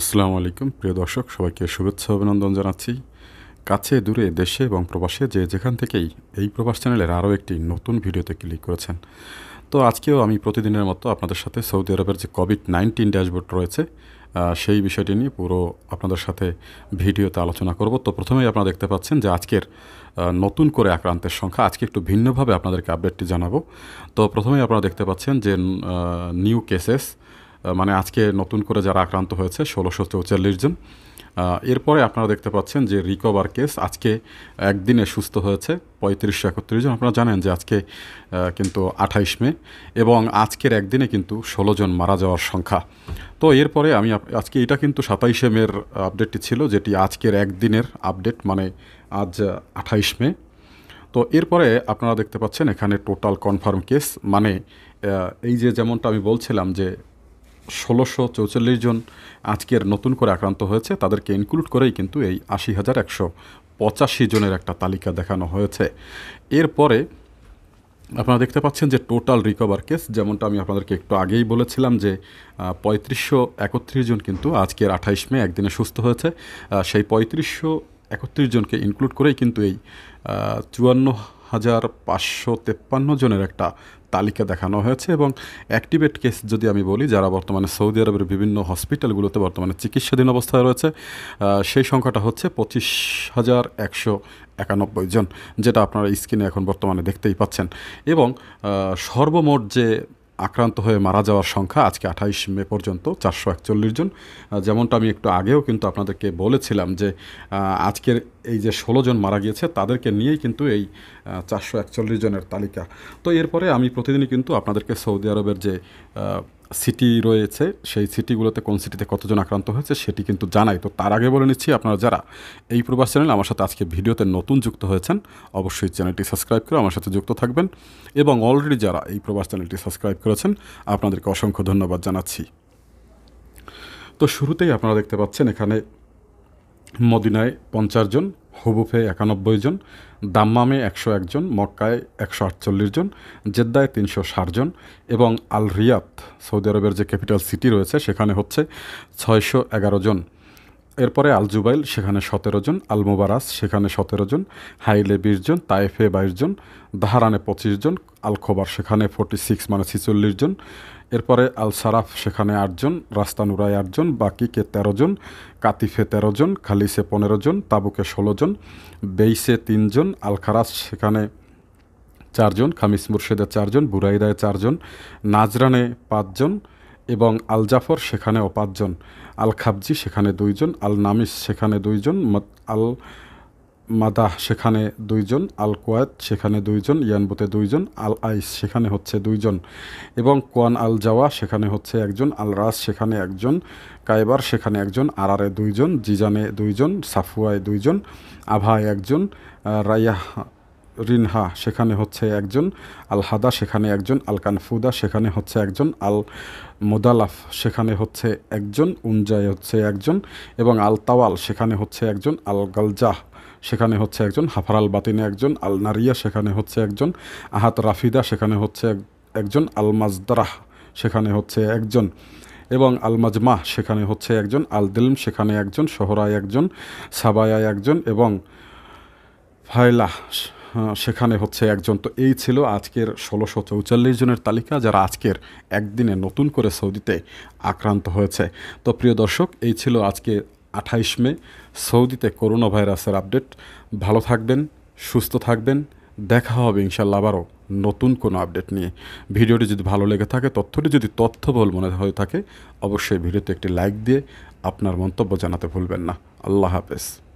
আসসালামু আলাইকুম প্রিয় দর্শক সবাইকে শুভেচ্ছা অভিনন্দন জানাচ্ছি কাছে দূরে দেশে এবং প্রবাসে যে যেখান থেকেই এই প্রবাস চ্যানেলের আরও একটি নতুন ভিডিওতে ক্লিক করেছেন তো আজকেও আমি প্রতিদিনের মতো আপনাদের সাথে সৌদি আরবের যে কোভিড নাইন্টিন ড্যাশবোর্ড রয়েছে সেই বিষয়টি নিয়ে পুরো আপনাদের সাথে ভিডিওতে আলোচনা করব তো প্রথমেই আপনারা দেখতে পাচ্ছেন যে আজকের নতুন করে আক্রান্তের সংখ্যা আজকে একটু ভিন্নভাবে আপনাদেরকে আপডেটটি জানাবো তো প্রথমেই আপনারা দেখতে পাচ্ছেন যে নিউ কেসেস মানে আজকে নতুন করে যারা আক্রান্ত হয়েছে ষোলোশো চৌচল্লিশ জন এরপরে আপনারা দেখতে পাচ্ছেন যে রিকভার কেস আজকে একদিনে সুস্থ হয়েছে পঁয়ত্রিশশো একত্রিশ জন আপনারা জানেন যে আজকে কিন্তু আঠাইশ মে এবং আজকের একদিনে কিন্তু ষোলো জন মারা যাওয়ার সংখ্যা তো এরপরে আমি আজকে এটা কিন্তু সাতাইশে মের আপডেটটি ছিল যেটি আজকের একদিনের আপডেট মানে আজ আঠাইশ মে তো এরপরে আপনারা দেখতে পাচ্ছেন এখানে টোটাল কনফার্ম কেস মানে এই যে যেমনটা আমি বলছিলাম যে ষোলোশো চৌচল্লিশ জন আজকের নতুন করে আক্রান্ত হয়েছে তাদেরকে ইনক্লুড করেই কিন্তু এই আশি হাজার একশো পঁচাশি জনের একটা তালিকা দেখানো হয়েছে এরপরে আপনারা দেখতে পাচ্ছেন যে টোটাল রিকভার কেস যেমনটা আমি আপনাদেরকে একটু আগেই বলেছিলাম যে পঁয়ত্রিশশো একত্রিশ জন কিন্তু আজকের আঠাইশ মে একদিনে সুস্থ হয়েছে সেই পঁয়ত্রিশশো একত্রিশ জনকে ইনক্লুড করেই কিন্তু এই চুয়ান্ন হাজার পাঁচশো তেপ্পান্ন জনের একটা তালিকা দেখানো হয়েছে এবং অ্যাক্টিভেট কেস যদি আমি বলি যারা বর্তমানে সৌদি আরবের বিভিন্ন হসপিটালগুলোতে বর্তমানে চিকিৎসাধীন অবস্থায় রয়েছে সেই সংখ্যাটা হচ্ছে পঁচিশ হাজার একশো একানব্বই জন যেটা আপনারা স্ক্রিনে এখন বর্তমানে দেখতেই পাচ্ছেন এবং সর্বমোট যে আক্রান্ত হয়ে মারা যাওয়ার সংখ্যা আজকে আঠাইশ মে পর্যন্ত চারশো একচল্লিশ জন যেমনটা আমি একটু আগেও কিন্তু আপনাদেরকে বলেছিলাম যে আজকের এই যে ষোলো জন মারা গিয়েছে তাদেরকে নিয়েই কিন্তু এই চারশো একচল্লিশ জনের তালিকা তো এরপরে আমি প্রতিদিনই কিন্তু আপনাদেরকে সৌদি আরবের যে সিটি রয়েছে সেই সিটিগুলোতে কোন সিটিতে কতজন আক্রান্ত হয়েছে সেটি কিন্তু জানাই তো তার আগে বলে নিচ্ছি আপনারা যারা এই প্রবাস চ্যানেল আমার সাথে আজকে ভিডিওতে নতুন যুক্ত হয়েছেন অবশ্যই চ্যানেলটি সাবস্ক্রাইব করে আমার সাথে যুক্ত থাকবেন এবং অলরেডি যারা এই প্রবাস চ্যানেলটি সাবস্ক্রাইব করেছেন আপনাদেরকে অসংখ্য ধন্যবাদ জানাচ্ছি তো শুরুতেই আপনারা দেখতে পাচ্ছেন এখানে মদিনায় পঞ্চাশ জন হুবুফে একানব্বই জন দাম্মামে একশো একজন মক্কায় একশো আটচল্লিশ জন জেদ্দায় তিনশো ষাট জন এবং আল রিয়াত সৌদি আরবের যে ক্যাপিটাল সিটি রয়েছে সেখানে হচ্ছে ছয়শো এগারো জন এরপরে আল জুবাইল সেখানে সতেরো জন আল মুবারাস সেখানে সতেরো জন হাইলে বিশ জন তাইফে বাইশ জন দাহারানে পঁচিশ জন আল খোবার সেখানে ফোর্টি সিক্স মানে ছিচল্লিশ জন এরপরে আল সারাফ সেখানে আটজন রাস্তানুরায় আটজন বাকিকে তেরো জন কাতিফে তেরো জন খালিসে পনেরো জন তাবুকে ষোলো জন বেইসে তিনজন আল খারাস সেখানে চারজন খামিস মুর্শেদে চারজন বুরাইদায় চারজন নাজরানে পাঁচজন এবং আল জাফর সেখানেও পাঁচজন আল খাবজি সেখানে দুইজন আল নামিস সেখানে দুইজন আল মাদাহ সেখানে দুইজন আল কোয়াত সেখানে দুইজন ইয়ানবুতে দুইজন আল আইস সেখানে হচ্ছে দুইজন এবং কোয়ান আল জাওয়া সেখানে হচ্ছে একজন আল রাস সেখানে একজন কাইবার সেখানে একজন আরারে দুইজন জিজানে দুইজন সাফুয়ায় দুইজন আভায় একজন রাইয়াহ রিনহা সেখানে হচ্ছে একজন আল হাদা সেখানে একজন আল কানফুদা সেখানে হচ্ছে একজন আল মোদালাফ সেখানে হচ্ছে একজন উনজায় হচ্ছে একজন এবং আল তাওয়াল সেখানে হচ্ছে একজন আল গালজাহ সেখানে হচ্ছে একজন হাফারাল বাতিনে একজন আল নারিয়া সেখানে হচ্ছে একজন আহাত রাফিদা সেখানে হচ্ছে একজন আল মাজদারাহ সেখানে হচ্ছে একজন এবং আল মাজমাহ সেখানে হচ্ছে একজন আল দিলম সেখানে একজন শহরায় একজন সাবায়া একজন এবং ফাইলাহ সেখানে হচ্ছে একজন তো এই ছিল আজকের ষোলোশো চৌচল্লিশ জনের তালিকা যারা আজকের একদিনে নতুন করে সৌদিতে আক্রান্ত হয়েছে তো প্রিয় দর্শক এই ছিল আজকে আঠাইশ মে সৌদিতে করোনা ভাইরাসের আপডেট ভালো থাকবেন সুস্থ থাকবেন দেখা হবে ইনশাল্লাহ আবারও নতুন কোনো আপডেট নিয়ে ভিডিওটি যদি ভালো লেগে থাকে তথ্যটি যদি তথ্যবল মনে হয়ে থাকে অবশ্যই ভিডিওতে একটি লাইক দিয়ে আপনার মন্তব্য জানাতে ভুলবেন না আল্লাহ হাফেজ